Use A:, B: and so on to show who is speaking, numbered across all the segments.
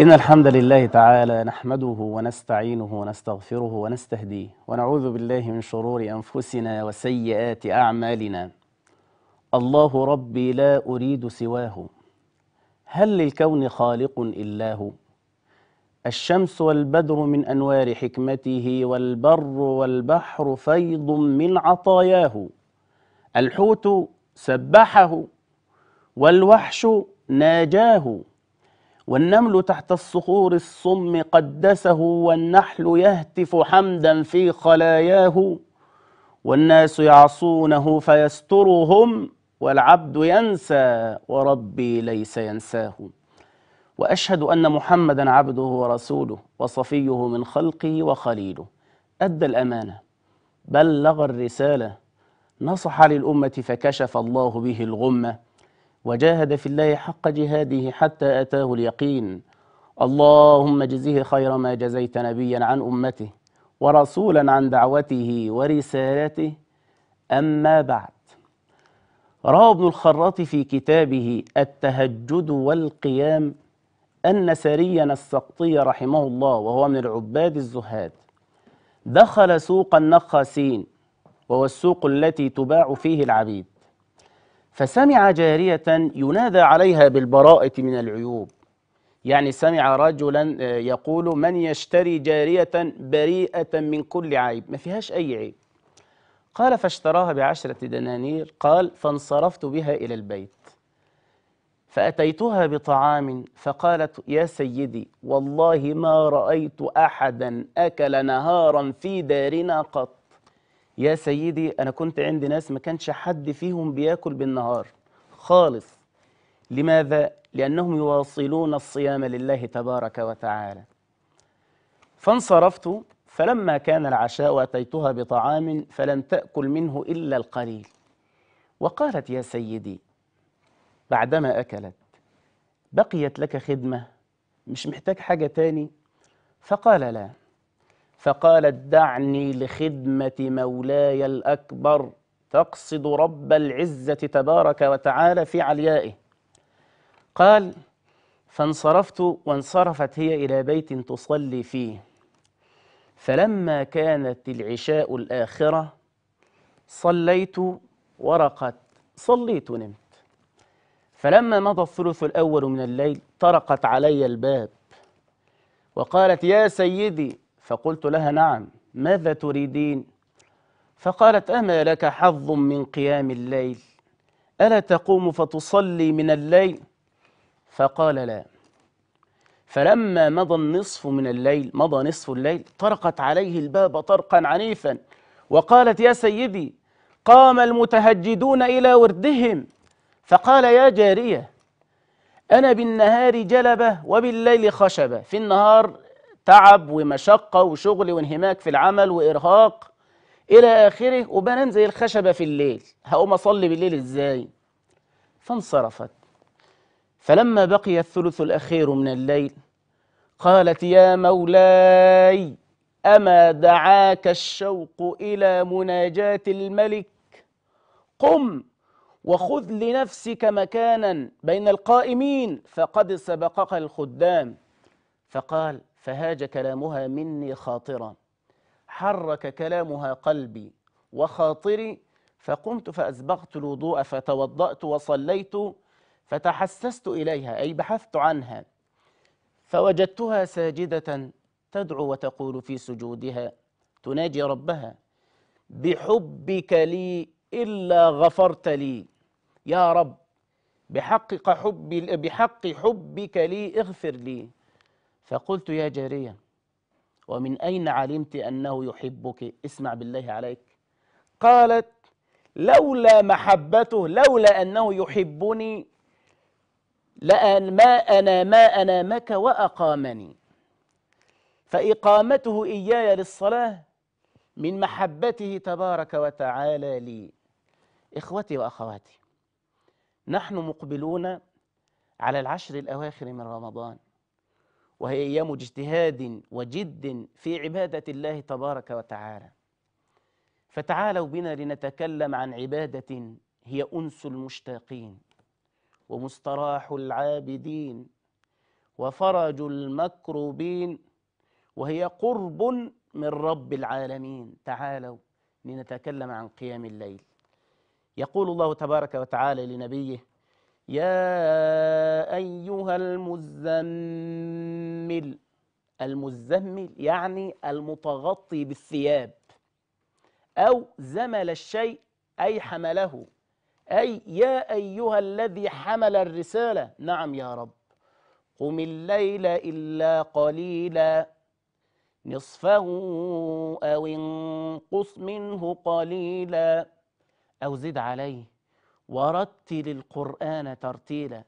A: إن الحمد لله تعالى نحمده ونستعينه ونستغفره ونستهديه ونعوذ بالله من شرور أنفسنا وسيئات أعمالنا الله ربي لا أريد سواه هل للكون خالق إلا هو الشمس والبدر من أنوار حكمته والبر والبحر فيض من عطاياه الحوت سبحه والوحش ناجاه والنمل تحت الصخور الصم قدسه والنحل يهتف حمدا في خلاياه والناس يعصونه فيسترهم والعبد ينسى وربي ليس ينساه واشهد ان محمدا عبده ورسوله وصفيه من خلقه وخليله ادى الامانه بلغ الرساله نصح للامه فكشف الله به الغمه وجاهد في الله حق جهاده حتى أتاه اليقين اللهم اجزه خير ما جزيت نبيا عن أمته ورسولا عن دعوته ورسالته أما بعد روى ابن الخراط في كتابه التهجد والقيام أن سريا السقطي رحمه الله وهو من العباد الزهاد دخل سوق النخاسين وهو السوق التي تباع فيه العبيد فسمع جارية ينادى عليها بالبراءة من العيوب يعني سمع رجلا آه، يقول من يشتري جارية بريئة من كل عيب ما فيهاش أي عيب قال فاشتراها بعشرة دنانير قال فانصرفت بها إلى البيت فأتيتها بطعام فقالت يا سيدي والله ما رأيت أحدا أكل نهارا في دارنا قط يا سيدي أنا كنت عندي ناس ما كانش حد فيهم بياكل بالنهار خالص لماذا؟ لأنهم يواصلون الصيام لله تبارك وتعالى فانصرفت فلما كان العشاء أتيتها بطعام فلم تأكل منه إلا القليل وقالت يا سيدي بعدما أكلت بقيت لك خدمة مش محتاج حاجة تاني فقال لا فقالت دعني لخدمة مولاي الأكبر تقصد رب العزة تبارك وتعالى في عليائه قال فانصرفت وانصرفت هي إلى بيت تصلي فيه فلما كانت العشاء الآخرة صليت ورقت صليت ونمت فلما مضى الثلث الأول من الليل طرقت علي الباب وقالت يا سيدي فقلت لها نعم ماذا تريدين فقالت أما لك حظ من قيام الليل ألا تقوم فتصلي من الليل فقال لا فلما مضى النصف من الليل مضى نصف الليل طرقت عليه الباب طرقا عنيفا وقالت يا سيدي قام المتهجدون إلى وردهم فقال يا جارية أنا بالنهار جلبة وبالليل خشبة في النهار تعب ومشقة وشغل وانهماك في العمل وإرهاق إلى آخره وبنام زي الخشبة في الليل هقوم أصلي بالليل إزاي فانصرفت فلما بقي الثلث الأخير من الليل قالت يا مولاي أما دعاك الشوق إلى مناجاة الملك قم وخذ لنفسك مكانا بين القائمين فقد سبقك الخدام فقال فهاج كلامها مني خاطرا حرك كلامها قلبي وخاطري فقمت فأسبغت الوضوء فتوضأت وصليت فتحسست إليها أي بحثت عنها فوجدتها ساجدة تدعو وتقول في سجودها تناجي ربها بحبك لي إلا غفرت لي يا رب بحق حبي بحق حبك لي اغفر لي فقلت يا جارية ومن أين علمت أنه يحبك اسمع بالله عليك قالت لولا محبته لولا أنه يحبني لأن ما أنا ما أنامك وأقامني فإقامته إياي للصلاة من محبته تبارك وتعالى لي إخوتي وأخواتي نحن مقبلون على العشر الأواخر من رمضان وهي أيام اجتهاد وجد في عبادة الله تبارك وتعالى فتعالوا بنا لنتكلم عن عبادة هي أنس المشتاقين ومستراح العابدين وفرج المكروبين وهي قرب من رب العالمين تعالوا لنتكلم عن قيام الليل يقول الله تبارك وتعالى لنبيه يا أيها المزمل المزمل يعني المتغطي بالثياب أو زمل الشيء أي حمله أي يا أيها الذي حمل الرسالة نعم يا رب قم الليل إلا قليلا نصفه أو انقص منه قليلا أو زد عليه ورتل القرآن ترتيلا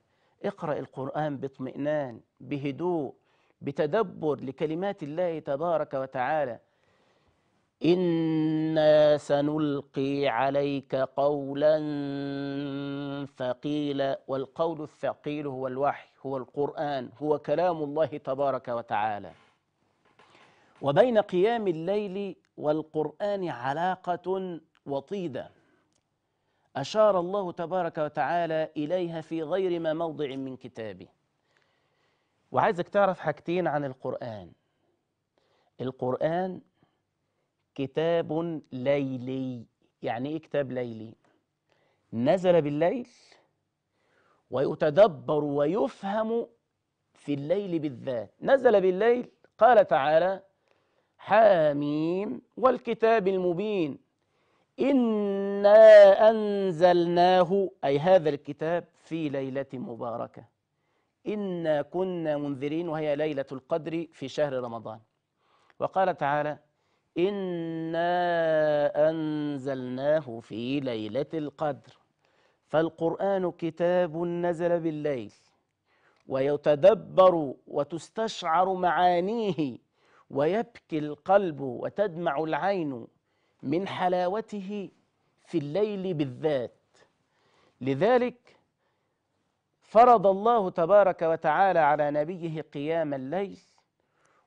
A: اقرأ القرآن باطمئنان بهدوء بتدبر لكلمات الله تبارك وتعالى إنا سنلقي عليك قولا ثقيلا والقول الثقيل هو الوحي هو القرآن هو كلام الله تبارك وتعالى وبين قيام الليل والقرآن علاقة وطيدة أشار الله تبارك وتعالى إليها في غير ما موضع من كتابه وعايزك تعرف حاجتين عن القرآن القرآن كتاب ليلي يعني إيه كتاب ليلي؟ نزل بالليل ويتدبر ويفهم في الليل بالذات نزل بالليل قال تعالى حاميم والكتاب المبين إنا أنزلناه أي هذا الكتاب في ليلة مباركة إنا كنا منذرين وهي ليلة القدر في شهر رمضان وقال تعالى إنا أنزلناه في ليلة القدر فالقرآن كتاب نزل بالليل ويتدبر وتستشعر معانيه ويبكي القلب وتدمع العين من حلاوته في الليل بالذات لذلك فرض الله تبارك وتعالى على نبيه قيام الليل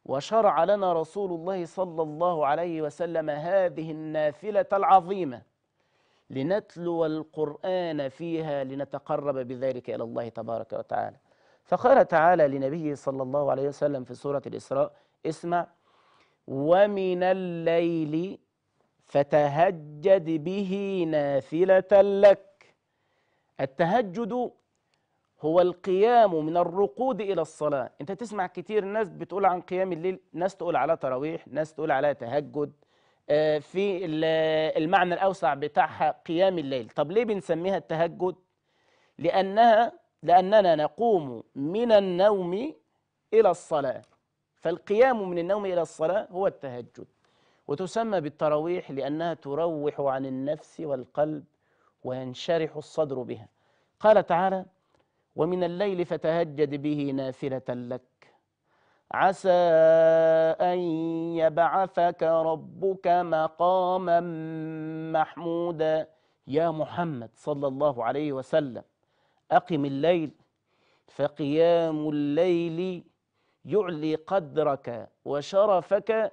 A: وشرع لنا رسول الله صلى الله عليه وسلم هذه النافلة العظيمة لنتلو القرآن فيها لنتقرب بذلك إلى الله تبارك وتعالى فقال تعالى لنبيه صلى الله عليه وسلم في سورة الإسراء اسمع ومن الليل فتهجد به نافلة لك التهجد هو القيام من الرقود إلى الصلاة أنت تسمع كتير ناس بتقول عن قيام الليل ناس تقول على تراويح ناس تقول على تهجد آه، في المعنى الأوسع بتاعها قيام الليل طب ليه بنسميها التهجد لأنها لأننا نقوم من النوم إلى الصلاة فالقيام من النوم إلى الصلاة هو التهجد وتسمى بالتراويح لأنها تروح عن النفس والقلب وينشرح الصدر بها قال تعالى ومن الليل فتهجد به نافلة لك عسى أن يبعثك ربك مقاما محمودا يا محمد صلى الله عليه وسلم أقم الليل فقيام الليل يعلي قدرك وشرفك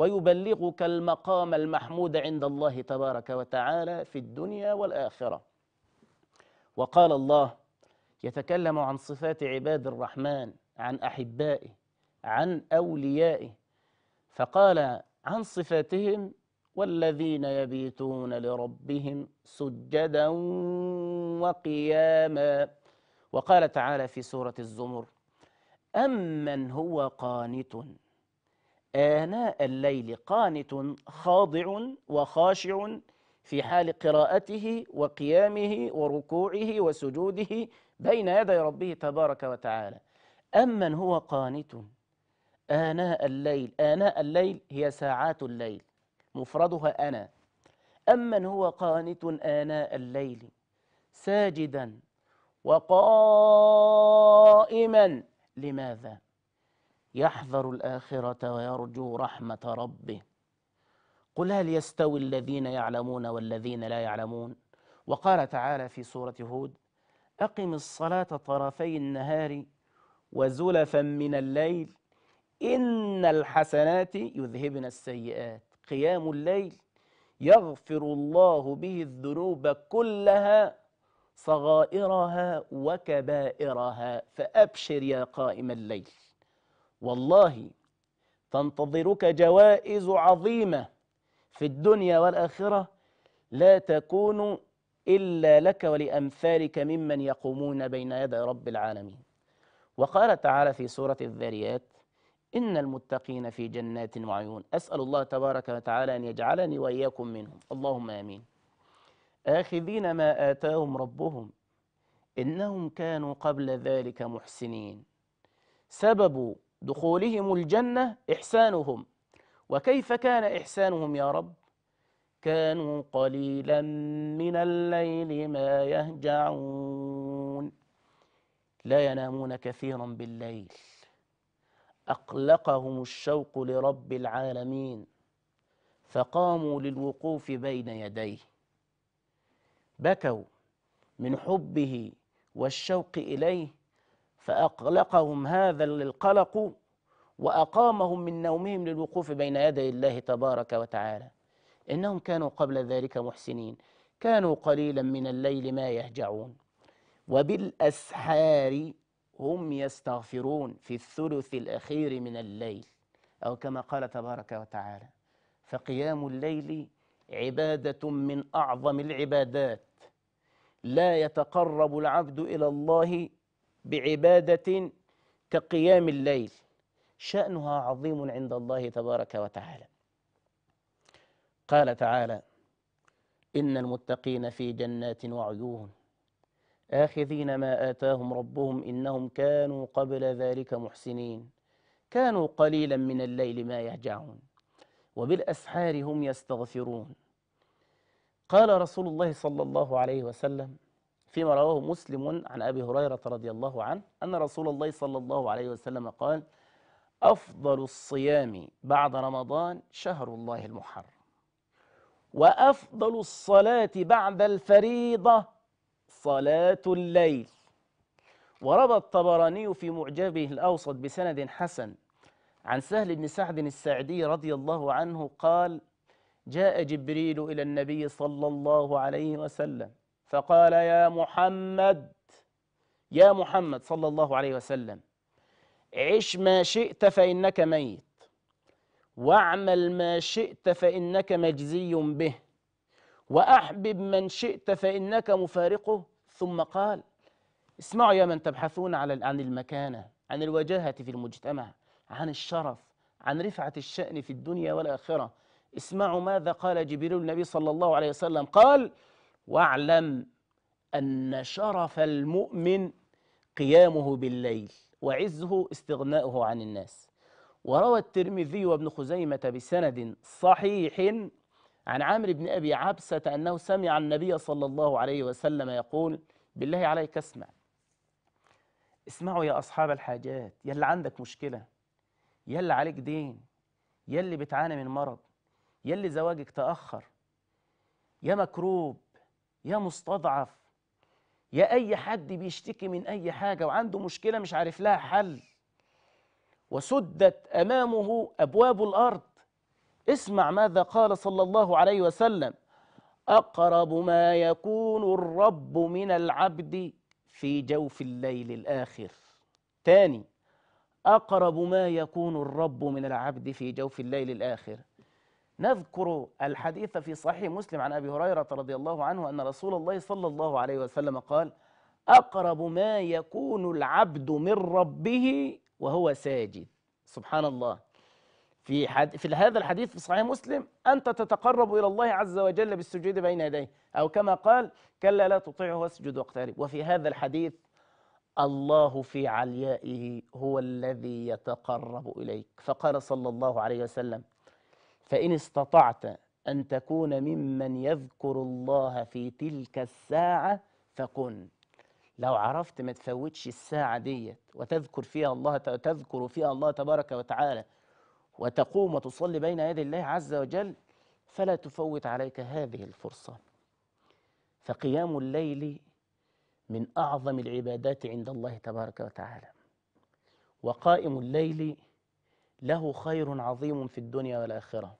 A: ويبلغك المقام المحمود عند الله تبارك وتعالى في الدنيا والآخرة وقال الله يتكلم عن صفات عباد الرحمن عن أحبائه عن أوليائه فقال عن صفاتهم والذين يبيتون لربهم سجدا وقياما وقال تعالى في سورة الزمر أمن هو قانت آناء الليل قانت خاضع وخاشع في حال قراءته وقيامه وركوعه وسجوده بين يدي ربه تبارك وتعالى أمن هو قانت آناء الليل آناء الليل هي ساعات الليل مفردها أنا أمن هو قانت آناء الليل ساجدا وقائما لماذا يحذر الآخرة ويرجو رحمة ربه قل هل يستوي الذين يعلمون والذين لا يعلمون وقال تعالى في سورة هود أقم الصلاة طرفي النهار وزلفا من الليل إن الحسنات يذهبن السيئات قيام الليل يغفر الله به الذنوب كلها صغائرها وكبائرها فأبشر يا قائم الليل والله تنتظرك جوائز عظيمة في الدنيا والآخرة لا تكون إلا لك ولأمثالك ممن يقومون بين يدي رب العالمين وقال تعالى في سورة الذاريات إن المتقين في جنات وعيون أسأل الله تبارك وتعالى أن يجعلني وإياكم منهم اللهم آمين آخذين ما آتاهم ربهم إنهم كانوا قبل ذلك محسنين سبب دخولهم الجنة إحسانهم وكيف كان إحسانهم يا رب كانوا قليلا من الليل ما يهجعون لا ينامون كثيرا بالليل أقلقهم الشوق لرب العالمين فقاموا للوقوف بين يديه بكوا من حبه والشوق إليه فأقلقهم هذا القلق وأقامهم من نومهم للوقوف بين يدي الله تبارك وتعالى إنهم كانوا قبل ذلك محسنين كانوا قليلا من الليل ما يهجعون وبالأسحار هم يستغفرون في الثلث الأخير من الليل أو كما قال تبارك وتعالى فقيام الليل عبادة من أعظم العبادات لا يتقرب العبد إلى الله بعبادة كقيام الليل شأنها عظيم عند الله تبارك وتعالى قال تعالى إن المتقين في جنات وعيون آخذين ما آتاهم ربهم إنهم كانوا قبل ذلك محسنين كانوا قليلا من الليل ما يهجعون وبالأسحار هم يستغفرون قال رسول الله صلى الله عليه وسلم فيما رواه مسلم عن أبي هريرة رضي الله عنه أن رسول الله صلى الله عليه وسلم قال أفضل الصيام بعد رمضان شهر الله المحرم وأفضل الصلاة بعد الفريضة صلاة الليل وربى الطبراني في معجبه الأوسط بسند حسن عن سهل بن سعد الساعدي رضي الله عنه قال جاء جبريل إلى النبي صلى الله عليه وسلم فقال يا محمد يا محمد صلى الله عليه وسلم عش ما شئت فإنك ميت واعمل ما شئت فإنك مجزي به وأحبب من شئت فإنك مفارقه ثم قال اسمعوا يا من تبحثون على عن المكانة عن الوجاهة في المجتمع عن الشرف عن رفعة الشأن في الدنيا والآخرة اسمعوا ماذا قال جبريل النبي صلى الله عليه وسلم قال واعلم أن شرف المؤمن قيامه بالليل وعزه استغناؤه عن الناس وروى الترمذي وابن خزيمة بسند صحيح عن عامر بن أبي عبسة أنه سمع النبي صلى الله عليه وسلم يقول بالله عليك اسمع اسمعوا يا أصحاب الحاجات يا اللي عندك مشكلة يا اللي عليك دين يا اللي بتعاني من مرض يا اللي زواجك تأخر يا مكروب يا مستضعف يا أي حد بيشتكي من أي حاجة وعنده مشكلة مش عارف لها حل وسدت أمامه أبواب الأرض اسمع ماذا قال صلى الله عليه وسلم أقرب ما يكون الرب من العبد في جوف الليل الآخر تاني أقرب ما يكون الرب من العبد في جوف الليل الآخر نذكر الحديث في صحيح مسلم عن أبي هريرة رضي الله عنه أن رسول الله صلى الله عليه وسلم قال أقرب ما يكون العبد من ربه وهو ساجد سبحان الله في, حد في هذا الحديث في صحيح مسلم أنت تتقرب إلى الله عز وجل بالسجود بين يديه أو كما قال كلا لا تطيعه واسجد واقترب وفي هذا الحديث الله في عليائه هو الذي يتقرب إليك فقال صلى الله عليه وسلم فإن استطعت أن تكون ممن يذكر الله في تلك الساعة فكن لو عرفت ما تفوتش الساعة ديت وتذكر فيها الله تذكر فيها الله تبارك وتعالى وتقوم وتصلي بين يدي الله عز وجل فلا تفوت عليك هذه الفرصة فقيام الليل من أعظم العبادات عند الله تبارك وتعالى وقائم الليل له خير عظيم في الدنيا والآخرة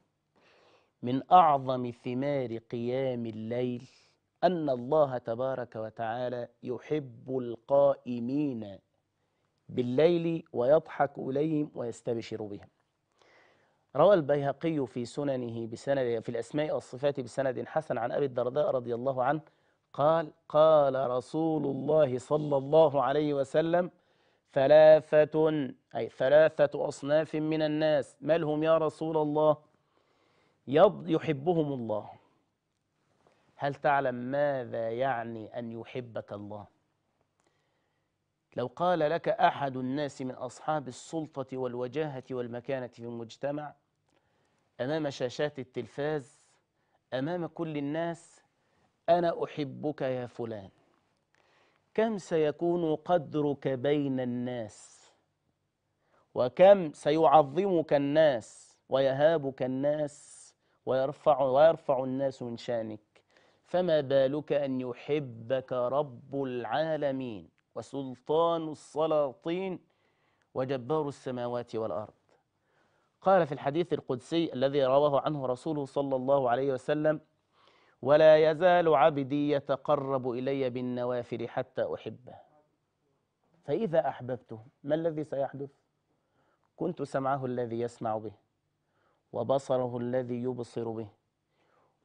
A: من أعظم ثمار قيام الليل أن الله تبارك وتعالى يحب القائمين بالليل ويضحك إليهم ويستبشر بهم روى البيهقي في سننه بسند في الأسماء والصفات بسند حسن عن أبي الدرداء رضي الله عنه قال قال رسول الله صلى الله عليه وسلم ثلاثة أي ثلاثة أصناف من الناس ما لهم يا رسول الله يحبهم الله هل تعلم ماذا يعني أن يحبك الله لو قال لك أحد الناس من أصحاب السلطة والوجاهة والمكانة في المجتمع أمام شاشات التلفاز أمام كل الناس أنا أحبك يا فلان كم سيكون قدرك بين الناس وكم سيعظمك الناس ويهابك الناس ويرفع ويرفع الناس من شانك فما بالك أن يحبك رب العالمين وسلطان السلاطين وجبار السماوات والأرض قال في الحديث القدسي الذي رواه عنه رسوله صلى الله عليه وسلم ولا يزال عبدي يتقرب إلي بالنوافل حتى أحبه فإذا أحببته ما الذي سيحدث؟ كنت سمعه الذي يسمع به وبصره الذي يبصر به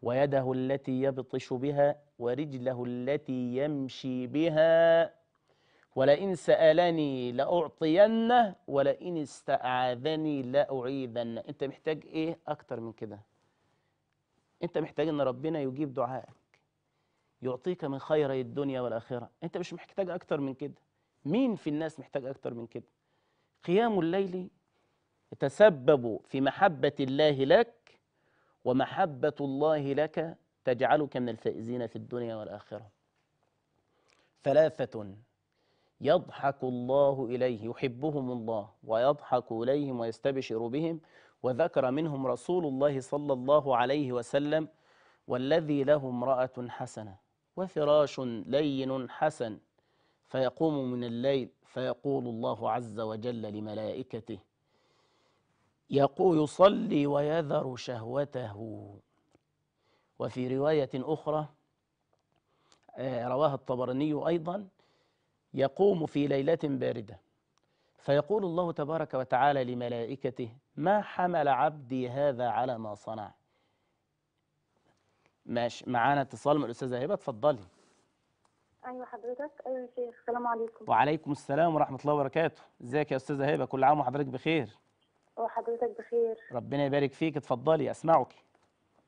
A: ويده التي يبطش بها ورجله التي يمشي بها ولئن سألني لأعطينه ولئن استعاذني لأعيذنه أنت محتاج إيه أكتر من كده أنت محتاج أن ربنا يجيب دعائك يعطيك من خيري الدنيا والآخرة أنت مش محتاج أكتر من كده مين في الناس محتاج أكتر من كده قيام الليل يتسبب في محبة الله لك ومحبة الله لك تجعلك من الفائزين في الدنيا والآخرة ثلاثة يضحك الله إليه يحبهم الله ويضحك إليهم ويستبشر بهم وذكر منهم رسول الله صلى الله عليه وسلم والذي له امرأة حسنة وفراش لين حسن فيقوم من الليل فيقول الله عز وجل لملائكته يقول يصلي ويذر شهوته وفي رواية أخرى آه، رواها الطبراني أيضا يقوم في ليلة باردة فيقول الله تبارك وتعالى لملائكته ما حمل عبدي هذا على ما صنع ماشي معانا اتصال من الأستاذة هبة اتفضلي
B: ايوه حضرتك ايوه يا شيخ السلام عليكم
A: وعليكم السلام ورحمه الله وبركاته ازيك يا استاذه هبه كل عام وحضرتك بخير
B: وحضرتك بخير
A: ربنا يبارك فيك اتفضلي اسمعك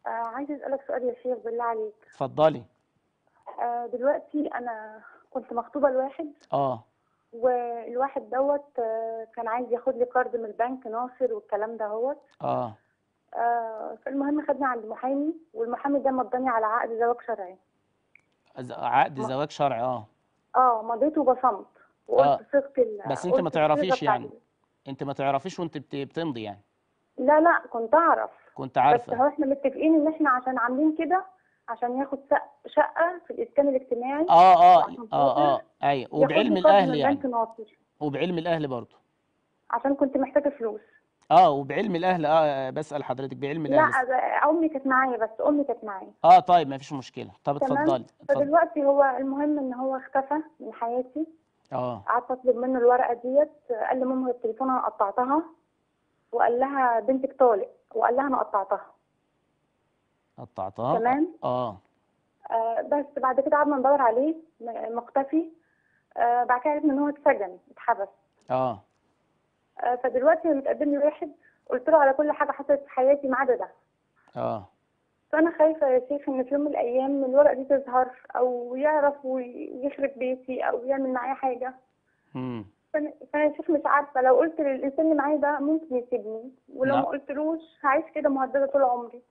B: آه عايزه اسالك سؤال يا شيخ بالله عليك اتفضلي آه دلوقتي انا كنت مخطوبه لواحد اه والواحد دوت آه، كان عايز ياخد لي قرض من البنك ناصر والكلام ده اه آه فالمهم خدني عند محامي والمحامي ده مضاني على عقد زواج شرعي
A: عقد زواج شرعي اه
B: اه مضيته وبصمت آه. وقلت آه. ثقت بس انت ما تعرفيش يعني
A: انت ما تعرفيش وانت بتمضي يعني
B: لا لا كنت اعرف
A: كنت عارفه بس هو
B: احنا متفقين ان احنا عشان عاملين كده عشان ياخد شقه في الاسكان الاجتماعي اه اه اه آه،, اه
A: ايوه وبعلم الاهل يعني وبعلم الاهل برضه
B: عشان كنت محتاجه فلوس
A: اه وبعلم الاهل اه بسال حضرتك بعلم الاهل
B: لا امي كانت معايا بس امي كانت معايا
A: اه طيب ما فيش مشكله طب اتفضلي فدلوقتي
B: هو المهم ان هو اختفى من حياتي اه قعدت اطلب منه الورقه ديت قال لي ماما التليفون انا قطعتها وقال لها بنتك طالق وقال لها انا قطعتها
A: قطعتها تمام اه,
B: آه، بس بعد كده قعدنا ندور عليه مختفي آه بعد كده عرفنا ان هو اتسجن اتحبس اه, آه، فدلوقتي متقدم لي واحد قلت له على كل حاجه حصلت في حياتي ما عدا ده اه فأنا خايفة يا شيخ إن في يوم من الأيام الورقة دي تظهر أو يعرف ويخرب بيتي أو يعمل معايا حاجة. امم فأنا يا شيخ مش عارفة لو قلت للإنسان اللي معايا ده ممكن يسيبني ولو لا. نعم. ما قلتلوش هعيش كده مهددة طول عمري.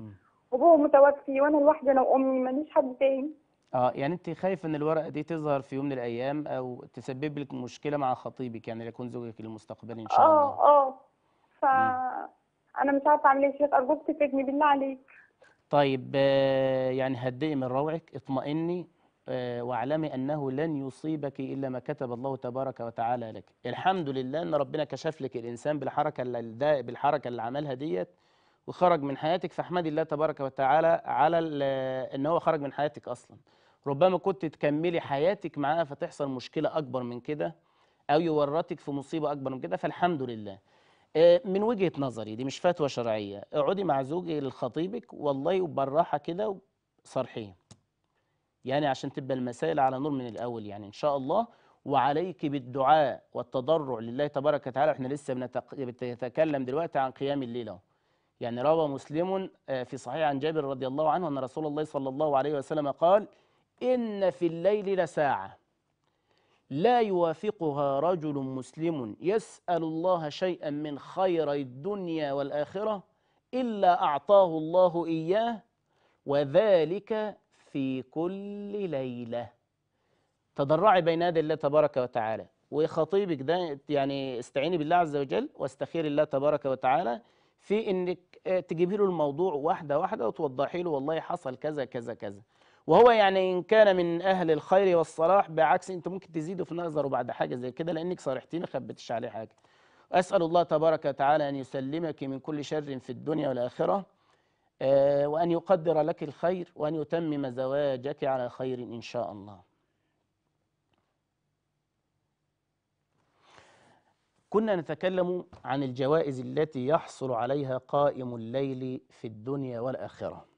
B: امم وهو متوفي وأنا لوحدي أنا وأمي ماليش حد تاني.
A: اه يعني انت خايفه ان الورقه دي تظهر في يوم من الايام او تسبب لك مشكله مع خطيبك يعني ليكون زوجك المستقبلي ان شاء الله
B: اه اه ف... انا مش عارفه اعمل ايه يا شيخ ارجوك تفيدني بالله
A: عليك طيب آه، يعني هدئي من روعك اطمئني آه، واعلمي انه لن يصيبك الا ما كتب الله تبارك وتعالى لك الحمد لله ان ربنا كشف لك الانسان بالحركه اللي بالحركه اللي عملها ديت وخرج من حياتك فاحمدي الله تبارك وتعالى على ان هو خرج من حياتك اصلا ربما كنت تكملي حياتك معاه فتحصل مشكله اكبر من كده او يورطك في مصيبه اكبر من كده فالحمد لله آه، من وجهه نظري دي مش فتوى شرعيه اقعدي مع زوجي لخطيبك والله وبالراحه كده صرحيه يعني عشان تبقى المسائل على نور من الاول يعني ان شاء الله وعليك بالدعاء والتضرع لله تبارك وتعالى احنا لسه بنتكلم دلوقتي عن قيام الليل اهو يعني روى مسلم آه، في صحيح عن جابر رضي الله عنه ان رسول الله صلى الله عليه وسلم قال ان في الليل لساعه لا يوافقها رجل مسلم يسأل الله شيئا من خير الدنيا والآخرة إلا أعطاه الله إياه وذلك في كل ليلة تضرعي بين يدي الله تبارك وتعالى وخطيبك ده يعني استعيني بالله عز وجل واستخيري الله تبارك وتعالى في انك آه، تجيبي له الموضوع واحده واحده وتوضحي له والله حصل كذا كذا كذا وهو يعني ان كان من اهل الخير والصلاح بعكس انت ممكن تزيده في نظره بعد حاجه زي كده لانك صارحتيني ما خبتش عليه حاجه اسال الله تبارك وتعالى ان يسلمك من كل شر في الدنيا والاخره آه، وان يقدر لك الخير وان يتمم زواجك على خير ان شاء الله كنا نتكلم عن الجوائز التي يحصل عليها قائم الليل في الدنيا والاخره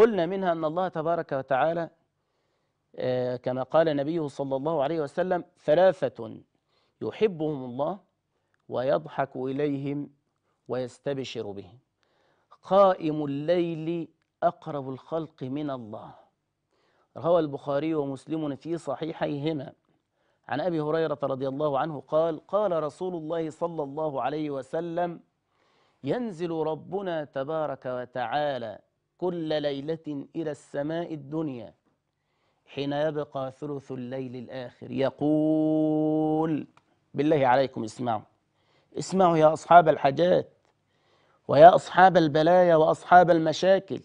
A: قلنا منها أن الله تبارك وتعالى آه، كما قال نبيه صلى الله عليه وسلم ثلاثة يحبهم الله ويضحك إليهم ويستبشر بهم قائم الليل أقرب الخلق من الله روى البخاري ومسلم في صحيحيهما عن أبي هريرة رضي الله عنه قال قال رسول الله صلى الله عليه وسلم ينزل ربنا تبارك وتعالى كل ليلة إلى السماء الدنيا حين يبقى ثلث الليل الآخر يقول بالله عليكم اسمعوا اسمعوا يا أصحاب الحاجات ويا أصحاب البلايا وأصحاب المشاكل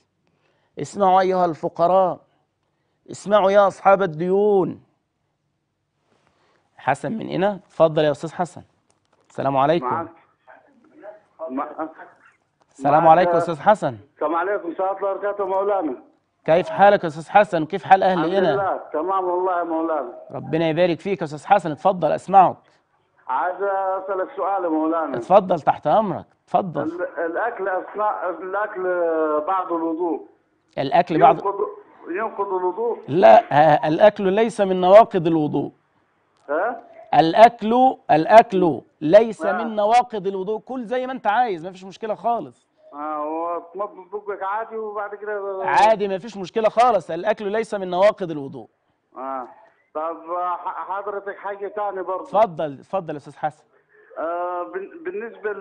A: اسمعوا أيها الفقراء اسمعوا يا أصحاب الديون حسن من هنا تفضل يا أستاذ حسن السلام عليكم
C: معك. السلام عليكم استاذ حسن السلام عليكم ورحمه الله وبركاته مولانا
A: كيف حالك يا استاذ حسن وكيف حال اهل هنا لله
C: تمام والله يا مولانا
A: ربنا يبارك فيك يا استاذ حسن اتفضل اسمعك
C: عايز اسالك سؤال يا مولانا اتفضل
A: تحت امرك اتفضل
C: الاكل اثناء الاكل بعد الوضوء
A: الاكل بعد
C: ينقض الوضوء
A: لا الاكل ليس من نواقض الوضوء ها الاكل الاكل ليس من نواقض الوضوء كل زي ما انت عايز ما فيش مشكله خالص اه هو تمضمض
C: عادي وبعد كده عادي
A: ما فيش مشكله خالص الاكل ليس من نواقض الوضوء
C: اه طب حضرتك حاجه ثانيه برضه
A: اتفضل اتفضل يا استاذ حسن
C: آه بالنسبه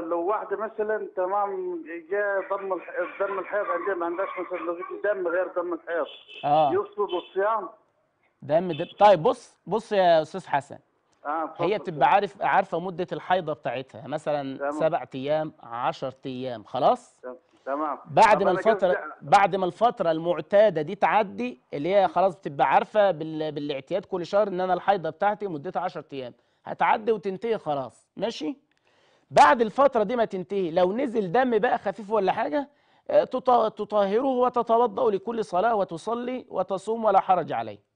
C: لو واحده مثلا تمام جاء دم الدم الحيض عندها ما عندهاش مثلا دم غير دم الحيض اه يفسد الصيام
A: دم, دم طيب بص بص يا استاذ حسن آه هي تبقى عارف عارفه مده الحيضه بتاعتها مثلا سبع ايام 10 ايام خلاص
C: تمام بعد ما الفتره
A: بعد ما الفتره المعتاده دي تعدي اللي هي خلاص بتبقى عارفه بال... بالاعتياد كل شهر ان انا الحيضه بتاعتي مدتها 10 ايام هتعدي وتنتهي خلاص ماشي بعد الفتره دي ما تنتهي لو نزل دم بقى خفيف ولا حاجه آه، تطهره وتتوضا لكل صلاه وتصلي وتصوم ولا حرج عليه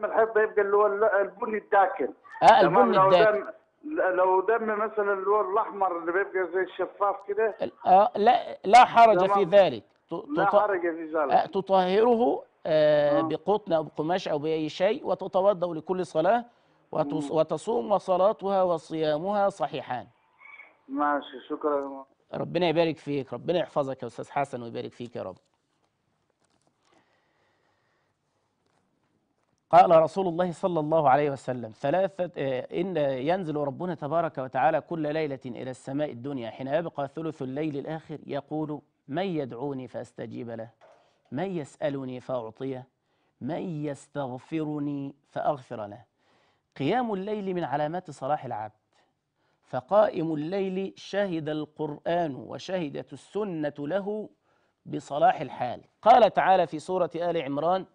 C: دم الحبه يبقى اللي هو البني الداكن اه البني الداكن لو دم مثلا اللي هو الاحمر اللي بيبقى زي الشفاف كده
A: آه لا لا حرج في ذلك لا حرج
C: في ذلك آه
A: تطهره آه،, آه بقطن او بقماش او باي شيء وتتوضا لكل صلاه وتصوم وصلاتها وصيامها صحيحان
C: ماشي شكرا
A: ربنا يبارك فيك ربنا يحفظك يا استاذ حسن ويبارك فيك يا رب قال رسول الله صلى الله عليه وسلم ثلاثة آه، إن ينزل ربنا تبارك وتعالى كل ليلة إلى السماء الدنيا حين يبقى ثلث الليل الآخر يقول من يدعوني فأستجيب له من يسألني فأعطيه من يستغفرني فأغفر له قيام الليل من علامات صلاح العبد فقائم الليل شهد القرآن وشهدت السنة له بصلاح الحال قال تعالى في سورة آل عمران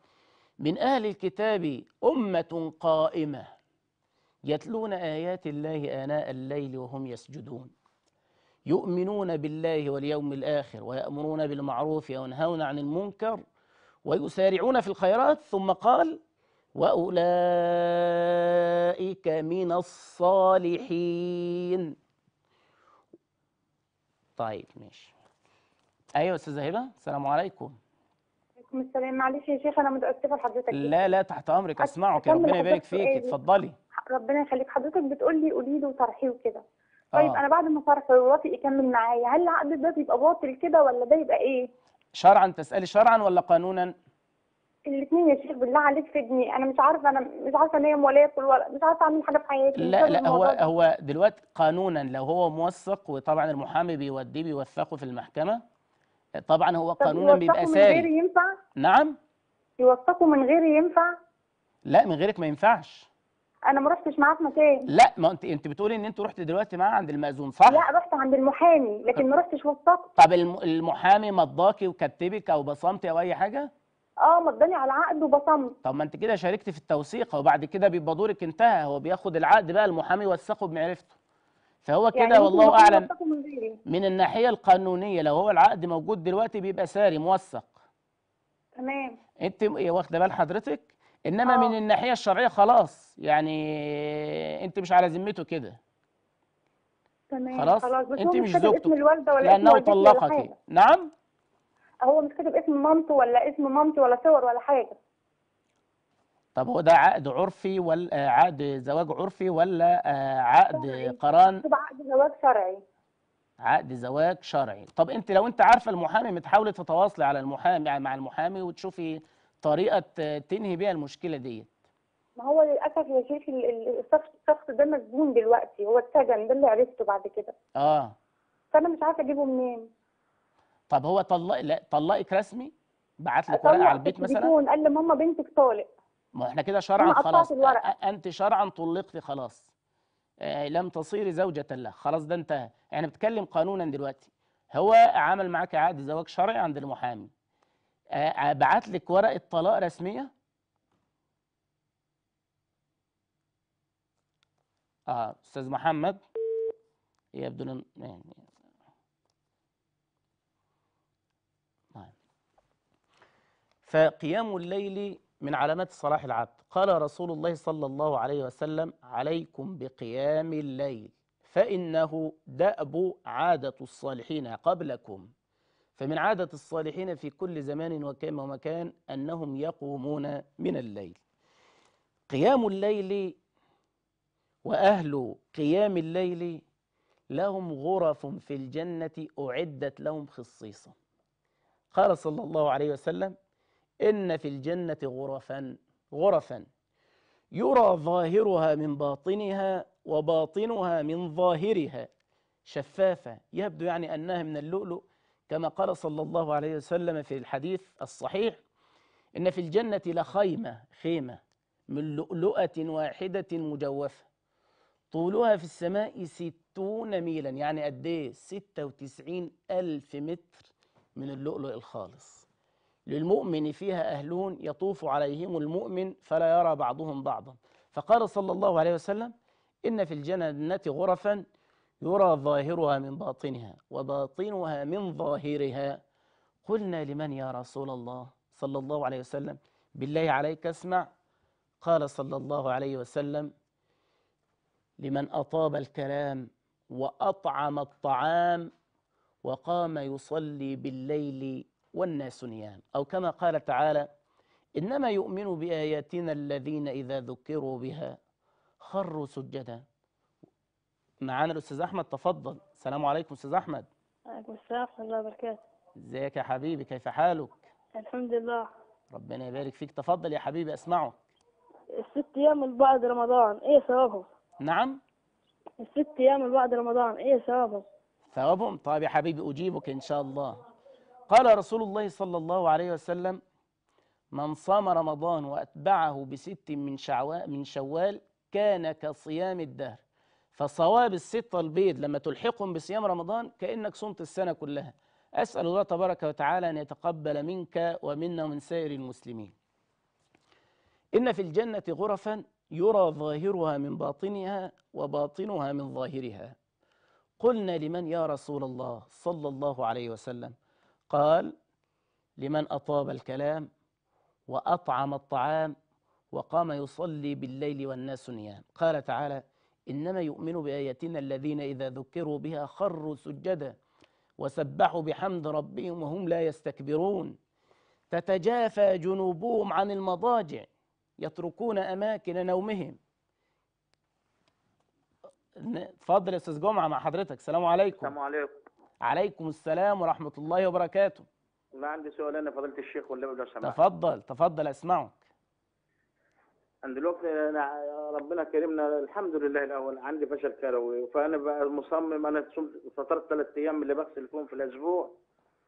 A: من أهل الكتاب أمة قائمة يتلون آيات الله آناء الليل وهم يسجدون يؤمنون بالله واليوم الآخر ويأمرون بالمعروف وينهون عن المنكر ويسارعون في الخيرات ثم قال وأولئك من الصالحين طيب ماشي أيوة أستاذة هبة السلام عليكم
B: وعليكم السلام معلش يا شيخ انا متاسفه لحضرتك لا لا تحت
A: امرك اسمعك يا ربنا يبارك فيك اتفضلي
B: ربنا يخليك حضرتك بتقول لي قولي له طرحيه وكده آه. طيب آه. انا بعد ما طرح ووافق يكمل معايا هل العقد ده بيبقى باطل كده ولا ده يبقى ايه
A: شرعا تسالي شرعا ولا قانونا
B: الاثنين يا شيخ بالله عليك فدني انا مش عارفه انا مش عارفه انام ولا اكل ولا مش عارفه اعمل حاجه في حياتي لا لا هو
A: هو دلوقتي قانونا لو هو موثق وطبعا المحامي بيوديه بيوثقه في المحكمه طبعا هو قانونا بيبقى ساري من غير ينفع نعم
B: يوثقوا من غير ينفع
A: لا من غيرك ما ينفعش
B: انا ما رحتش معاه في مكان لا
A: ما انت انت بتقولي ان انت رحت دلوقتي معاه عند المأذون صح لا
B: رحت عند المحامي لكن ما رحتش وثقت
A: طب المحامي مضاكي وكتبك او بصمتي او اي حاجه اه مضاني على عقد وبصمت طب ما انت كده شاركتي في التوثيق وبعد كده بيبقى دورك انتهى هو بياخد العقد بقى المحامي يوثقه بمعرفته فهو يعني كده يعني والله اعلم من الناحيه القانونيه لو هو العقد موجود دلوقتي بيبقى ساري موثق تمام انت إيه، واخده بال حضرتك انما أوه. من آه. الناحيه الشرعيه خلاص يعني انت مش على ذمته كده تمام خلاص, خلاص. انت مش زوجته اسم الوالده ولا لانه طلقك نعم هو مش كاتب اسم
B: مامته ولا اسم مامتي ولا صور ولا حاجه
A: طب هو ده عقد عرفي ولا آه، عقد زواج عرفي ولا آه، عقد قران
B: عقد زواج شرعي
A: عقد زواج شرعي طب انت لو انت عارفه المحامي بتحاولي تتواصلي على المحامي مع المحامي وتشوفي طريقه تنهي بيها المشكله ديت
B: ما هو للاسف يا شيخ الشخص ده مسجون دلوقتي هو اتسجن ده اللي عرفته بعد كده اه فانا مش عارفه اجيبه منين
A: طب هو طلق لا طلقك رسمي بعت لك ورقه على البيت مثلا
B: قال لي ماما بنتك طالق
A: ما احنا كده شرعا خلاص انت شرعا طلقت خلاص آه لم تصيري زوجة له خلاص ده انتهى يعني بتكلم قانونا دلوقتي هو عمل معاك عقد زواج شرعي عند المحامي آه, آه، بعت لك ورقة طلاق رسمية اه استاذ محمد يبدو ان يعني طيب. فقيام الليل من علامات صلاح العبد قال رسول الله صلى الله عليه وسلم عليكم بقيام الليل فإنه دأب عادة الصالحين قبلكم فمن عادة الصالحين في كل زمان وكان ومكان أنهم يقومون من الليل قيام الليل وأهل قيام الليل لهم غرف في الجنة أعدت لهم خصيصا قال صلى الله عليه وسلم إن في الجنة غرفا غرفا يرى ظاهرها من باطنها وباطنها من ظاهرها شفافة يبدو يعني أنها من اللؤلؤ كما قال صلى الله عليه وسلم في الحديث الصحيح إن في الجنة لخيمة خيمة من لؤلؤة واحدة مجوفة طولها في السماء ستون ميلا يعني قد إيه ستة وتسعين ألف متر من اللؤلؤ الخالص للمؤمن فيها أهلون يطوف عليهم المؤمن فلا يرى بعضهم بعضا فقال صلى الله عليه وسلم إن في الجنة غرفا يرى ظاهرها من باطنها وباطنها من ظاهرها قلنا لمن يا رسول الله صلى الله عليه وسلم بالله عليك اسمع قال صلى الله عليه وسلم لمن أطاب الكلام وأطعم الطعام وقام يصلي بالليل والناس نيام أو كما قال تعالى إنما يؤمن بآياتنا الذين إذا ذكروا بها خروا سجدا معانا الأستاذ أحمد تفضل السلام عليكم أستاذ أحمد
D: عليكم السلام ورحمة الله وبركاته
A: ازيك يا حبيبي كيف حالك
D: الحمد لله
A: ربنا يبارك فيك تفضل يا حبيبي أسمعك
D: الست أيام من بعد رمضان إيه ثوابهم نعم الست أيام من بعد رمضان إيه ثوابهم
A: ثوابهم طيب يا حبيبي أجيبك إن شاء الله قال رسول الله صلى الله عليه وسلم من صام رمضان وأتبعه بست من شعواء من شوال كان كصيام الدهر فصواب الستة البيض لما تلحقهم بصيام رمضان كأنك صمت السنة كلها أسأل الله تبارك وتعالى أن يتقبل منك ومنا ومن سائر المسلمين إن في الجنة غرفا يرى ظاهرها من باطنها وباطنها من ظاهرها قلنا لمن يا رسول الله صلى الله عليه وسلم قال لمن أطاب الكلام وأطعم الطعام وقام يصلي بالليل والناس نيام قال تعالى إنما يؤمن بآياتنا الذين إذا ذكروا بها خروا سجدا وسبحوا بحمد ربهم وهم لا يستكبرون تتجافى جنوبهم عن المضاجع يتركون أماكن نومهم فضل أستاذ جمعة مع حضرتك السلام عليكم السلام عليكم عليكم السلام ورحمة الله وبركاته
C: ما عندي سؤال أنا فضيلة
A: الشيخ ولا لو سمحت تفضل تفضل أسمعك
C: عند الوقت أنا ربنا كرمنا الحمد لله الأول عندي فشل كلوي فأنا بقى مصمم أنا فطرت ثلاثة ثلاث أيام اللي بغسل فيهم في الأسبوع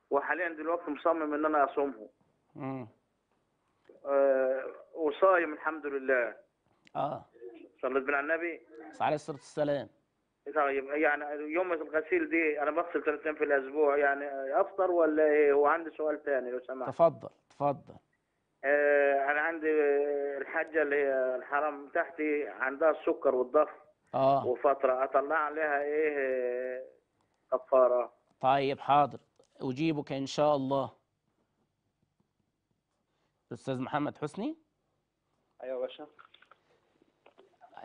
C: وحاليا دلوقتي مصمم إن أنا أصومهم امم آه وصايم الحمد لله اه صليت النبي
A: عليه الصلاة والسلام
C: طيب يعني يوم الغسيل دي انا بغسل ثلاث في الاسبوع يعني افطر ولا ايه وعندي سؤال ثاني لو سمحت تفضل تفضل آه انا عندي الحاجه اللي هي الحرام تحتي عندها السكر والضغط اه وفتره اطلع عليها ايه كفاره
A: طيب حاضر اجيبك ان شاء الله استاذ محمد حسني ايوه يا باشا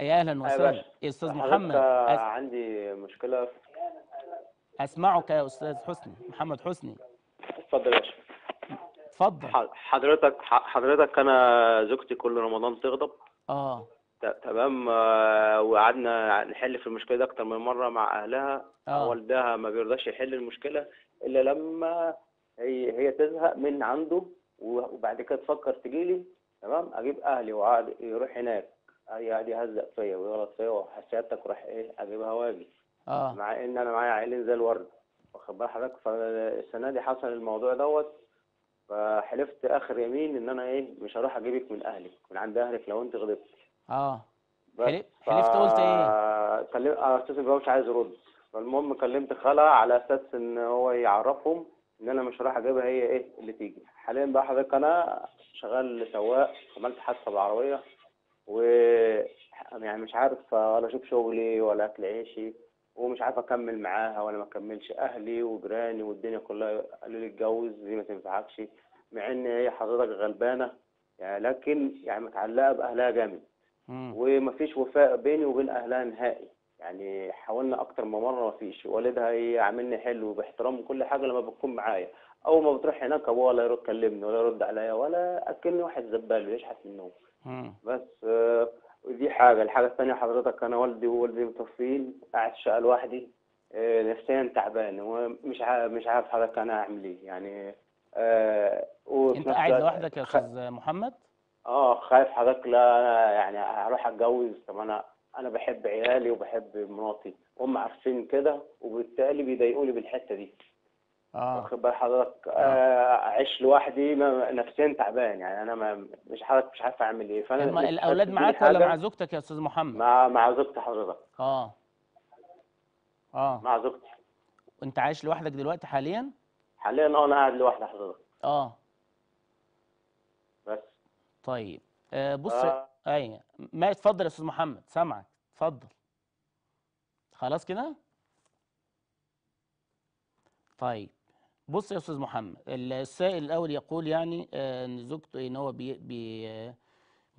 A: يا اهلا وسهلا يا استاذ محمد أس...
C: عندي مشكله
A: اسمعك يا استاذ حسني محمد حسني اتفضل يا باشا اتفضل
C: حضرتك حضرتك انا زوجتي كل رمضان تغضب اه تمام آه، وقعدنا نحل في المشكله دي اكتر من مره مع اهلها
A: آه. والدها
C: ما بيرضاش يحل المشكله الا لما هي هي تزهق من عنده وبعد كده تفكر تجيلي تمام اجيب اهلي وقعد يروح هناك اي قاعد يهزق فيا ويغلط فيا وحسيتك وراح ايه اجيبها واجي اه مع ان انا معايا عيلين زي الورد واخد بال حضرتك فالسنه دي حصل الموضوع دوت فحلفت اخر يمين ان انا ايه مش هروح اجيبك من اهلك من عند اهلك لو انت غلطت اه حلفت قلت ايه؟ كلم آه، استاذ مش عايز يرد فالمهم كلمت خالها على اساس ان هو يعرفهم ان انا مش رايح اجيبها هي ايه اللي تيجي حاليا بقى حضرتك انا شغال سواق عملت حادثه بالعربيه و يعني مش عارف ولا اشوف شغلي ولا اكل عيشي ومش عارف اكمل معاها ولا ما اكملش اهلي وجيراني والدنيا كلها قالوا لي اتجوز دي ما تنفعكش مع ان هي حضرتك غلبانه يعني لكن يعني متعلقه باهلها جامد ومفيش وفاء بيني وبين اهلها نهائي يعني حاولنا اكتر من مره مفيش والدها يعاملني حلو باحترام وكل حاجه لما بتكون معايا اول ما بتروح هناك ابوها لا يرد كلمني ولا يرد عليا ولا اكلني واحد زبال ويشحت منه بس آه، دي حاجة الحاجة الثانية حضرتك أنا والدي ووالدي متوفين قاعد في شقة لوحدي آه، نفسيا تعبان ومش عارف مش عارف حضرتك أنا أعمل إيه يعني آه أنت قاعد لوحدك
A: يا أستاذ محمد؟
C: اه خايف حضرتك لا يعني هروح اتجوز طب انا انا بحب عيالي وبحب مراتي هم عارفين كده وبالتالي بيضايقوني بالحته دي اه واخد بال حضرتك آه اعيش آه، لوحدي نفسيا تعبان يعني انا مش حضرتك مش عارف اعمل ايه فانا الاولاد معاك ولا مع
A: زوجتك يا استاذ محمد؟ مع مع زوجتي حضرتك اه اه مع زوجتي انت عايش لوحدك دلوقتي حاليا؟
C: حاليا اه انا قاعد لوحدي حضرتك اه بس
A: طيب آه بص آه. ايوه ما اتفضل يا استاذ محمد سامعك اتفضل خلاص كده؟ طيب بص يا استاذ محمد السائل الاول يقول يعني آه، ان زوجته إيه، ان هو بي بي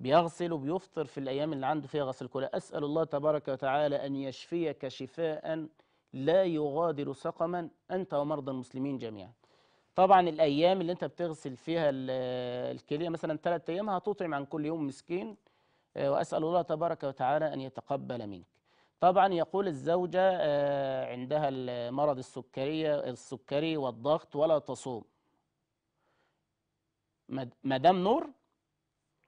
A: بيغسل وبيفطر في الايام اللي عنده فيها غسل كلى اسال الله تبارك وتعالى ان يشفيك شفاء لا يغادر سقما انت ومرضى المسلمين جميعا طبعا الايام اللي انت بتغسل فيها الكليه مثلا ثلاث ايام هتطعم عن كل يوم مسكين آه، واسال الله تبارك وتعالى ان يتقبل منك طبعا يقول الزوجة آه، عندها المرض السكرية السكري والضغط ولا تصوم مدام نور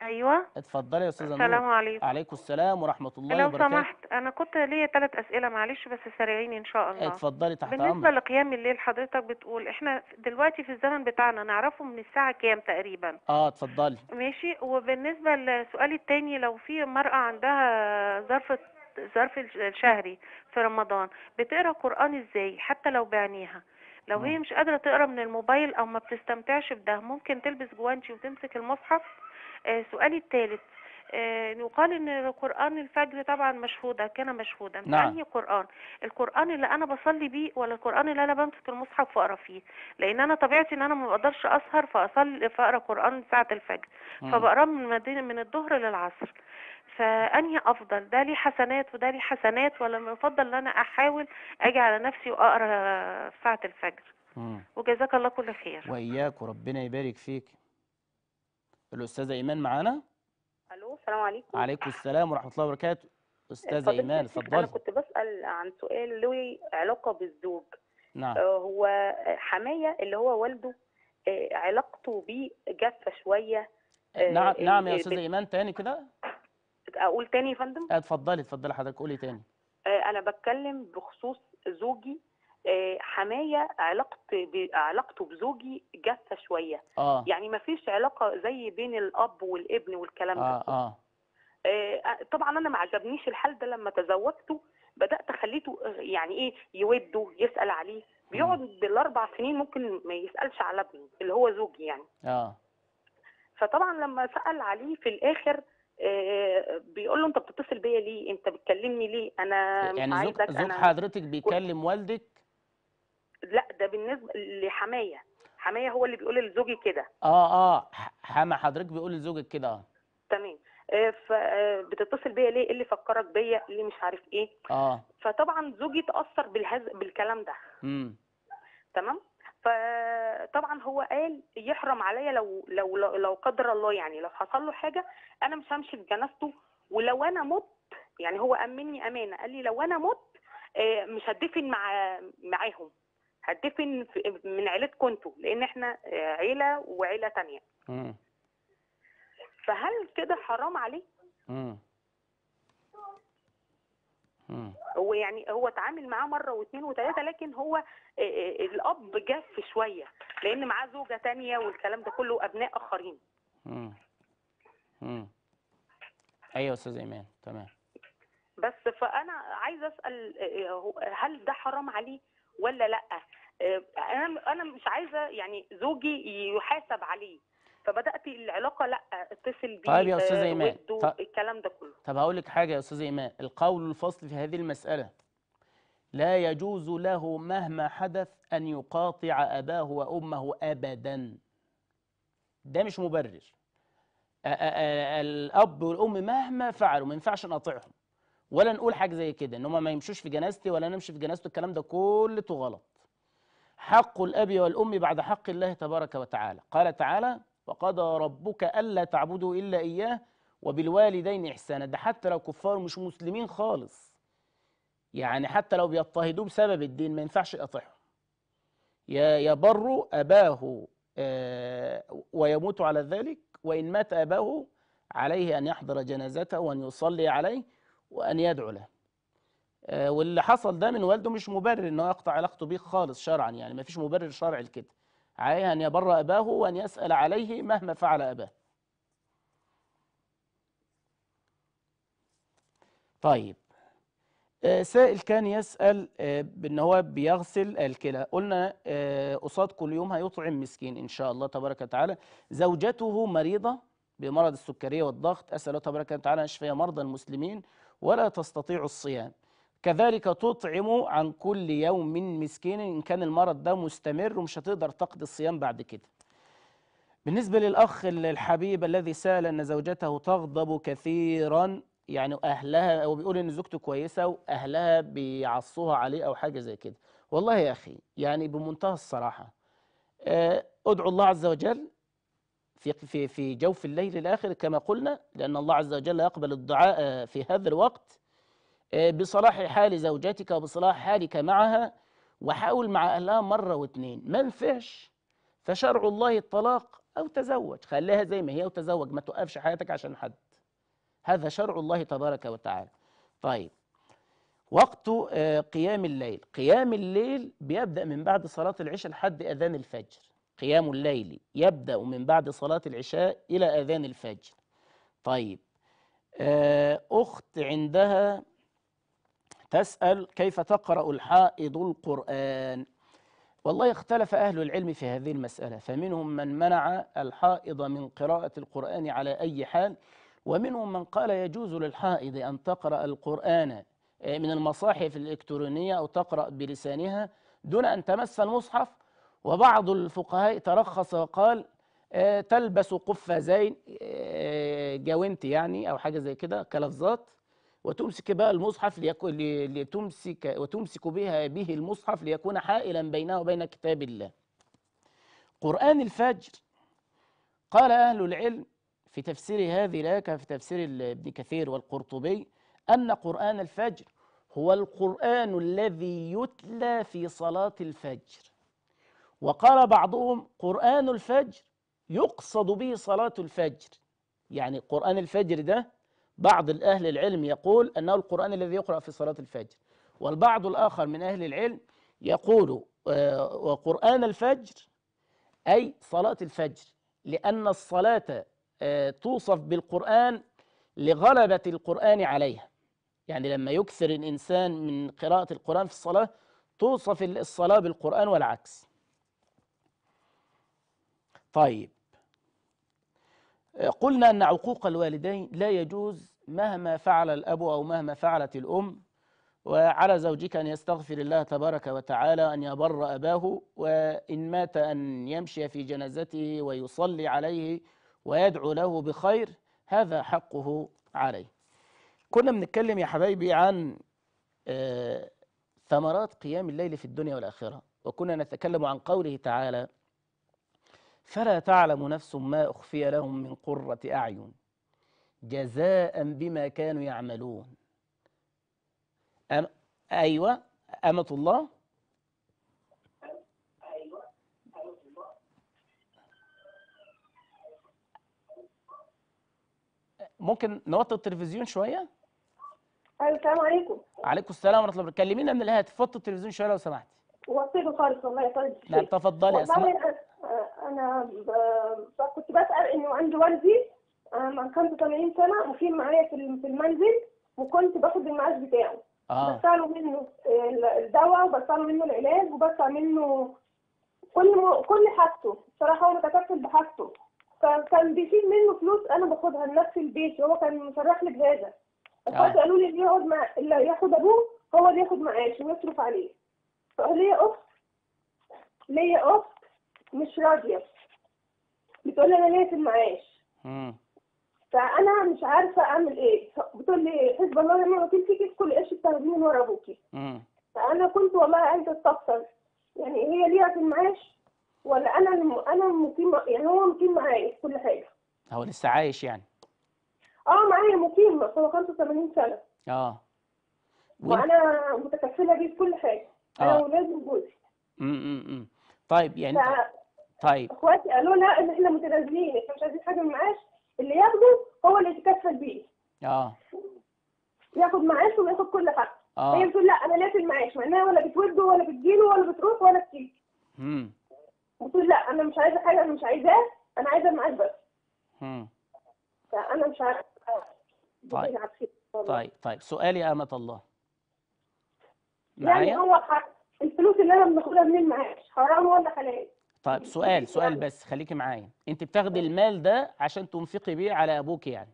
A: ايوه اتفضلي يا استاذه نور السلام عليكم عليكم السلام ورحمه الله لو وبركاته لو سمحت
E: انا كنت ليا ثلاث اسئله معلش بس سريعين ان شاء الله
A: اتفضلي تحت بالنسبه أمر.
E: لقيام الليل حضرتك بتقول احنا دلوقتي في الزمن بتاعنا نعرفه من الساعه كام تقريبا
A: اه اتفضلي
E: ماشي وبالنسبه لسؤالي الثاني لو في مراه عندها ظرف الظرف الشهري في رمضان بتقرا قران ازاي حتى لو بعينيها لو هي مش قادره تقرا من الموبايل او ما بتستمتعش بده ممكن تلبس جوانتي وتمسك المصحف آه سؤالي الثالث آه، يقال ان قران الفجر طبعا مشهوده كان مشهودا نعم. اي قران القران اللي انا بصلي بيه ولا القران اللي انا بمسك المصحف واقرا فيه لان انا طبيعتي ان انا ما بقدرش اسهر فاصلي فاقرا قران ساعه الفجر فبقراه من من الظهر للعصر فانهي افضل ده ليه حسنات وده ليه حسنات ولا يفضل ان انا احاول اجي على نفسي واقرا ساعه الفجر وجزاك الله كل خير
A: واياك وربنا يبارك فيك الاستاذه ايمان معانا
E: الو السلام عليكم
A: وعليكم السلام ورحمه الله وبركاته استاذه ايمان اتفضلي انا كنت
E: بسال عن سؤال له علاقه بالزوج نعم آه، هو حمايه اللي هو والده آه، علاقته بيه جافه شويه آه، نعم نعم يا استاذه
A: ايمان تاني كده
E: اقول تاني يا فندم آه،
A: اتفضلي اتفضلي حضرتك قولي تاني
E: آه، انا بتكلم بخصوص زوجي آه، حمايه علاقه علاقته بزوجي جافه شويه آه. يعني ما فيش علاقه زي بين الاب والابن والكلام آه ده آه. آه طبعا انا ما عجبنيش الحال ده لما تزوجته بدات خليته يعني ايه يوده يسال عليه بيقعد بالاربع سنين ممكن ما يسالش على ابنه اللي هو زوجي يعني اه فطبعا لما سال عليه في الاخر بيقول له انت بتتصل بيا ليه انت بتكلمني ليه انا يعني عايزك زوج, زوج حضرتك
A: بيكلم والدك
E: لا ده بالنسبه لحمايه حمايه هو اللي بيقول لزوجي كده
A: اه اه حما حضرتك بيقول لزوجك كده اه
E: تمام آه، فبتتصل آه، بيا ليه؟ ايه اللي فكرك بيا؟ اللي مش عارف ايه؟ اه فطبعا زوجي تاثر بالهز... بالكلام ده. امم تمام؟ فطبعا هو قال يحرم عليا لو لو لو قدر الله يعني لو حصل له حاجه انا مش همشي بجنازته ولو انا مت يعني هو امني امانه قال لي لو انا مت آه، مش هدفن مع معاهم هدفن من عيلتكم انتوا لان احنا آه، عيله وعيله تانية فهل كده حرام عليه؟ هو يعني هو اتعامل معاه مره واثنين وثلاثه لكن هو آه، آه، الاب جف شويه لان معاه زوجه تانية والكلام ده كله ابناء اخرين
A: امم امم ايوه استاذ ايمان تمام
E: بس فانا عايزه اسال آه، هل ده حرام عليه ولا لا انا انا مش عايزه يعني زوجي يحاسب عليه فبدات العلاقه لا اتصل بيه طيب يا استاذه آه، ايمان طيب الكلام ده كله
A: طب هقول لك حاجه يا استاذه ايمان القول الفصل في هذه المساله لا يجوز له مهما حدث ان يقاطع اباه وامه ابدا ده مش مبرر الاب والام مهما فعلوا ما ينفعش نقاطعهم ولا نقول حاجه زي كده ان هم ما يمشوش في جنازتي ولا نمشي في جنازته الكلام ده كلته غلط حق الاب والام بعد حق الله تبارك وتعالى قال تعالى وقضى ربك ألا تعبدوا إلا إياه وبالوالدين إحسانا ده حتى لو كفار مش مسلمين خالص يعني حتى لو بيضطهدوه بسبب الدين ما ينفعش يقاطعهم يبر أباه آه، ويموت على ذلك وإن مات أباه عليه أن يحضر جنازته وأن يصلي عليه وأن يدعو له آه، واللي حصل ده من والده مش مبرر انه يقطع علاقته بيه خالص شرعا يعني ما فيش مبرر شرعي لكده عليه أن يبر أباه وأن يسأل عليه مهما فعل أباه طيب آه، سائل كان يسأل آه، بأن هو بيغسل الكلى قلنا آه، قصاد كل يوم هيطعم مسكين إن شاء الله تبارك وتعالى زوجته مريضة بمرض السكرية والضغط أسأل الله تبارك وتعالى أن يشفي مرضى المسلمين ولا تستطيع الصيام كذلك تطعم عن كل يوم مسكين إن كان المرض ده مستمر ومش هتقدر تقضي الصيام بعد كده بالنسبة للأخ الحبيب الذي سأل أن زوجته تغضب كثيرا يعني أهلها أو بيقول إن زوجته كويسة وأهلها بيعصوها عليه أو حاجة زي كده والله يا أخي يعني بمنتهى الصراحة آه، أدعو الله عز وجل في في في جوف الليل الآخر كما قلنا لأن الله عز وجل يقبل الدعاء آه، في هذا الوقت آه، بصلاح حال زوجتك وبصلاح حالك معها وحاول مع أهلها مرة واتنين ما نفعش فشرع الله الطلاق أو تزوج خليها زي ما هي وتزوج ما توقفش حياتك عشان حد هذا شرع الله تبارك وتعالى طيب وقت آه، قيام الليل قيام الليل بيبدأ من بعد صلاة العشاء لحد أذان الفجر قيام الليل يبدأ من بعد صلاة العشاء إلى أذان الفجر طيب آه، أخت عندها تسأل كيف تقرأ الحائض القرآن والله اختلف أهل العلم في هذه المسألة فمنهم من منع الحائض من قراءة القرآن على أي حال ومنهم من قال يجوز للحائض أن تقرأ القرآن آه، من المصاحف الإلكترونية أو تقرأ بلسانها دون أن تمس المصحف وبعض الفقهاء ترخص وقال آه، تلبس قفازين آه، جاونتي يعني أو حاجة زي كده كلفظات وتمسك بها المصحف ليكون لتمسك وتمسك بها به المصحف ليكون حائلا بينه وبين كتاب الله قرآن الفجر قال أهل العلم في تفسير هذه الآية في تفسير ابن كثير والقرطبي أن قرآن الفجر هو القرآن الذي يتلى في صلاة الفجر وقال بعضهم قرآن الفجر يقصد به صلاة الفجر يعني قرآن الفجر ده بعض الأهل العلم يقول أنه القرآن الذي يقرأ في صلاة الفجر والبعض الآخر من أهل العلم يقول آه، وقرآن الفجر أي صلاة الفجر لأن الصلاة آه، توصف بالقرآن لغلبة القرآن عليها يعني لما يكثر الإنسان من قراءة القرآن في الصلاة توصف الصلاة بالقرآن والعكس طيب قلنا أن عقوق الوالدين لا يجوز مهما فعل الأب أو مهما فعلت الأم وعلى زوجك أن يستغفر الله تبارك وتعالى أن يبر أباه وإن مات أن يمشي في جنازته ويصلي عليه ويدعو له بخير هذا حقه عليه كنا بنتكلم يا حبايبي عن آه، ثمرات قيام الليل في الدنيا والآخرة وكنا نتكلم عن قوله تعالى فلا تعلم نفس ما أخفي لهم من قرة أعين جزاء بما كانوا يعملون أم أيوة أمة الله ممكن نوطي التلفزيون شوية؟
D: أيوة، السلام عليكم
A: عليكم السلام ورحمة الله وبركاته كلمينا من الهاتف وطي التلفزيون شوية لو سمحتي
D: وطيته خالص والله يا طارق لا نعم،
A: تفضلي أسماء
D: انا كنت بسال انه عند والدي آه، كان 80 سنه مقيم معايا في المنزل وكنت باخد المعاش بتاعه آه. بدفع منه الدواء وبدفع منه العلاج وبدفع منه كل م... كل حاجته بصراحه هو متكفل بحاجته فكان بيشيل منه فلوس انا باخدها لنفس البيت هو كان مصرح لي بهذا اخواتي آه. قالوا لي اللي يقعد مع اللي ياخد ابوه هو اللي ياخد معاش ويصرف عليه فقال لي يا اخت ليا اخت مش راضيه بتقول لي انا ليه في المعاش فانا مش عارفه اعمل ايه بتقول لي حسب الله ما وكيل فيكي كل ايش بتاخديه ورا ابوكي فانا كنت والله عايزه استفسر يعني هي ليها في المعاش ولا انا الم... انا مقيم يعني هو مقيم معايا في كل حاجه
A: هو لسه عايش يعني
D: اه معايا مقيم هو 85 سنه
A: اه وانا
D: متكفله بيه في كل حاجه انا آه. ولادي وجوزي
A: امم طيب يعني ف... طيب
D: اخواتي قالوا لا ان احنا متنازلين احنا مش عايزين حاجه من المعاش اللي ياخده هو اللي يتكفل بيه اه ياخد معاشه وياخد كل حاجه آه. هي بتقول لا انا في المعاش معناها ولا بتوده ولا بتجيله ولا بتروح ولا بتيجي امم بتقول لا انا مش عايزه حاجه انا مش عايزاه انا عايزه المعاش بس امم فانا مش عارفه طيب. طيب
A: طيب سؤالي يا امه الله يعني معايا؟ يعني
D: هو الفلوس اللي انا بناخدها من المعاش حرام ولا حلال؟
A: طيب سؤال سؤال بس خليكي معايا انت بتاخدي المال ده عشان تنفقي بيه على ابوك يعني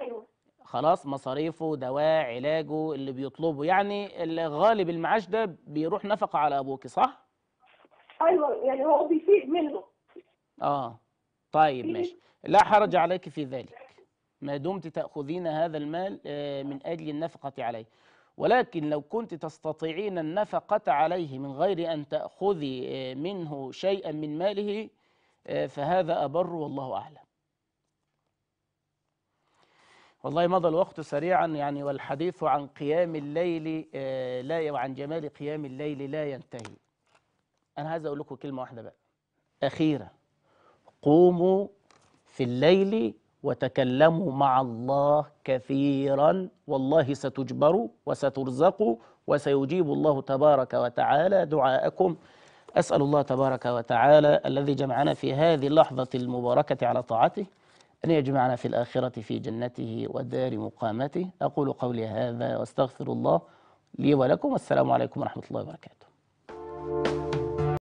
A: ايوه خلاص مصاريفه دواء علاجه اللي بيطلبه يعني غالب المعاش ده بيروح نفقه على ابوك صح
D: ايوه يعني هو بيفيد منه
A: اه طيب ماشي لا حرج عليك في ذلك ما دمت تاخذين هذا المال آه، من اجل النفقه عليه ولكن لو كنت تستطيعين النفقة عليه من غير أن تأخذي آه، منه شيئا من ماله آه، فهذا أبر والله أعلم والله مضى الوقت سريعا يعني والحديث عن قيام الليل آه، لا وعن جمال قيام الليل لا ينتهي أنا عايز أقول لكم كلمة واحدة بقى أخيرة قوموا في الليل وتكلموا مع الله كثيرا والله ستجبروا وسترزقوا وسيجيب الله تبارك وتعالى دعاءكم أسأل الله تبارك وتعالى الذي جمعنا في هذه اللحظة المباركة على طاعته أن يجمعنا في الآخرة في جنته ودار مقامته أقول قولي هذا وأستغفر الله لي ولكم والسلام عليكم ورحمة الله
E: وبركاته